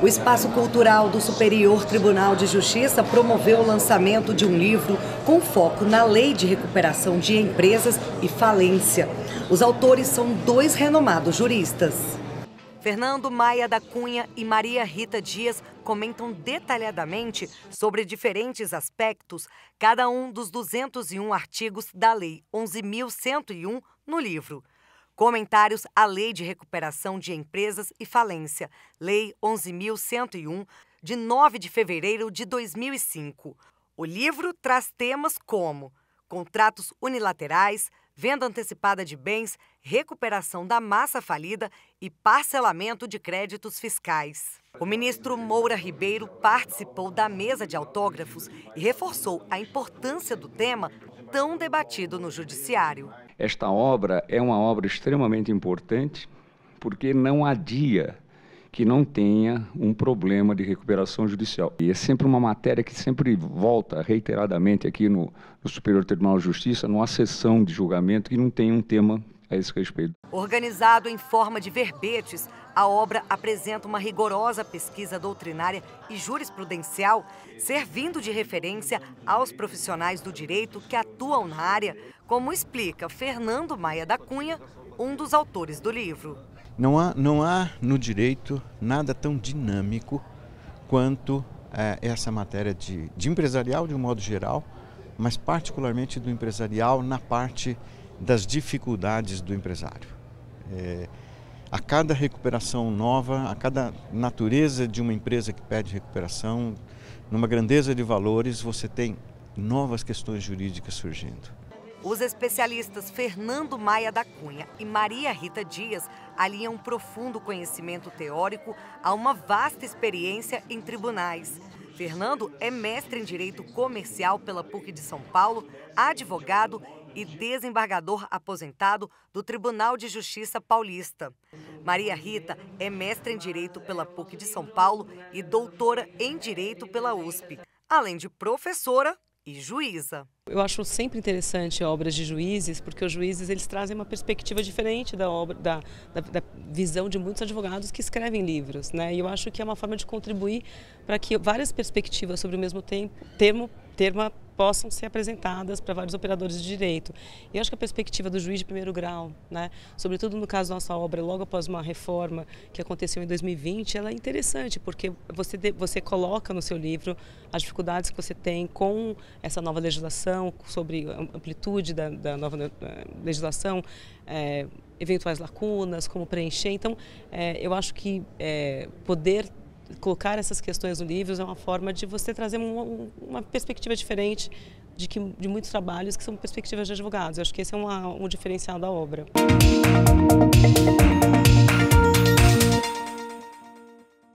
O Espaço Cultural do Superior Tribunal de Justiça promoveu o lançamento de um livro com foco na lei de recuperação de empresas e falência. Os autores são dois renomados juristas. Fernando Maia da Cunha e Maria Rita Dias comentam detalhadamente sobre diferentes aspectos, cada um dos 201 artigos da Lei 11.101 no livro. Comentários à Lei de Recuperação de Empresas e Falência, Lei 11.101, de 9 de fevereiro de 2005. O livro traz temas como contratos unilaterais, venda antecipada de bens, recuperação da massa falida e parcelamento de créditos fiscais. O ministro Moura Ribeiro participou da mesa de autógrafos e reforçou a importância do tema tão debatido no Judiciário. Esta obra é uma obra extremamente importante, porque não há dia que não tenha um problema de recuperação judicial. E é sempre uma matéria que sempre volta reiteradamente aqui no, no Superior Tribunal de Justiça, numa sessão de julgamento que não tem um tema a esse respeito. Organizado em forma de verbetes, a obra apresenta uma rigorosa pesquisa doutrinária e jurisprudencial, servindo de referência aos profissionais do direito que atuam na área, como explica Fernando Maia da Cunha, um dos autores do livro. Não há, não há no direito nada tão dinâmico quanto é, essa matéria de, de empresarial de um modo geral, mas particularmente do empresarial na parte das dificuldades do empresário. É, a cada recuperação nova, a cada natureza de uma empresa que pede recuperação, numa grandeza de valores, você tem novas questões jurídicas surgindo. Os especialistas Fernando Maia da Cunha e Maria Rita Dias aliam profundo conhecimento teórico a uma vasta experiência em tribunais. Fernando é mestre em Direito Comercial pela PUC de São Paulo, advogado e desembargador aposentado do Tribunal de Justiça Paulista. Maria Rita é mestra em Direito pela PUC de São Paulo e doutora em Direito pela USP, além de professora e juíza. Eu acho sempre interessante obras de juízes, porque os juízes eles trazem uma perspectiva diferente da obra, da, da, da visão de muitos advogados que escrevem livros, né? E eu acho que é uma forma de contribuir para que várias perspectivas sobre o mesmo tempo, termo termo possam ser apresentadas para vários operadores de direito. Eu acho que a perspectiva do juiz de primeiro grau, né, sobretudo no caso da nossa obra, logo após uma reforma que aconteceu em 2020, ela é interessante, porque você, você coloca no seu livro as dificuldades que você tem com essa nova legislação, sobre a amplitude da, da nova eh, legislação, é, eventuais lacunas, como preencher. Então, é, eu acho que é, poder colocar essas questões no livro é uma forma de você trazer uma, uma perspectiva diferente de, que, de muitos trabalhos que são perspectivas de advogados. Eu acho que esse é uma, um diferencial da obra. Música